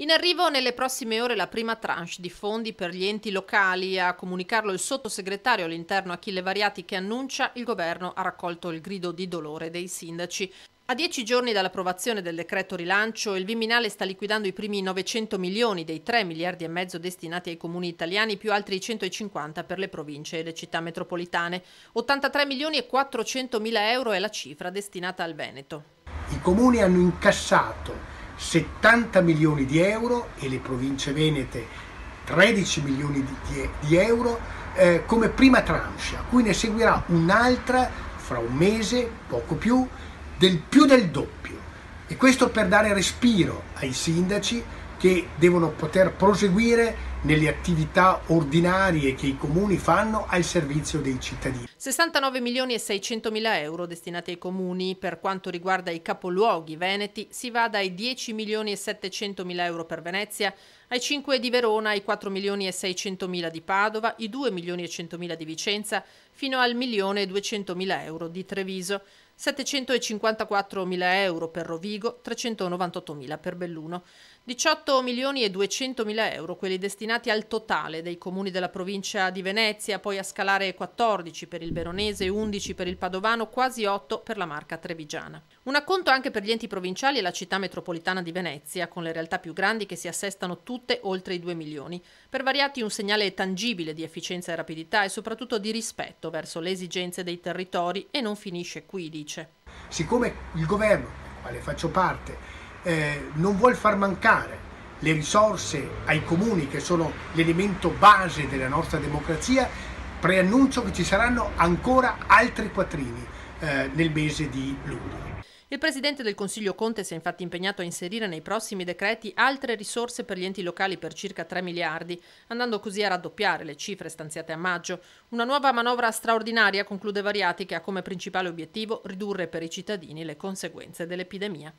In arrivo nelle prossime ore la prima tranche di fondi per gli enti locali, a comunicarlo il sottosegretario all'interno Achille Variati che annuncia il governo ha raccolto il grido di dolore dei sindaci. A dieci giorni dall'approvazione del decreto rilancio, il Viminale sta liquidando i primi 900 milioni dei 3 miliardi e mezzo destinati ai comuni italiani, più altri 150 per le province e le città metropolitane. 83 milioni e 400 mila euro è la cifra destinata al Veneto. I comuni hanno incassato 70 milioni di euro e le province venete 13 milioni di, di euro eh, come prima tranche, a cui ne seguirà un'altra fra un mese, poco più, del più del doppio. E questo per dare respiro ai sindaci che devono poter proseguire nelle attività ordinarie che i comuni fanno al servizio dei cittadini. 69 milioni e 600 mila euro destinati ai comuni. Per quanto riguarda i capoluoghi veneti si va dai 10 milioni e 700 mila euro per Venezia ai 5 di Verona, ai 4 milioni e 600 mila di Padova, i 2 milioni e 100 mila di Vicenza, fino al milione e 200 mila euro di Treviso. 754 mila euro per Rovigo, 398 mila per Belluno, 18 milioni e 200 mila euro quelli destinati destinati al totale dei comuni della provincia di Venezia, poi a scalare 14 per il veronese, 11 per il padovano, quasi 8 per la marca trevigiana. Un acconto anche per gli enti provinciali e la città metropolitana di Venezia, con le realtà più grandi che si assestano tutte oltre i 2 milioni. Per variati un segnale tangibile di efficienza e rapidità e soprattutto di rispetto verso le esigenze dei territori e non finisce qui, dice. Siccome il governo, del quale faccio parte, eh, non vuol far mancare le risorse ai comuni che sono l'elemento base della nostra democrazia, preannuncio che ci saranno ancora altri quattrini eh, nel mese di luglio. Il Presidente del Consiglio Conte si è infatti impegnato a inserire nei prossimi decreti altre risorse per gli enti locali per circa 3 miliardi, andando così a raddoppiare le cifre stanziate a maggio. Una nuova manovra straordinaria, conclude Variati, che ha come principale obiettivo ridurre per i cittadini le conseguenze dell'epidemia.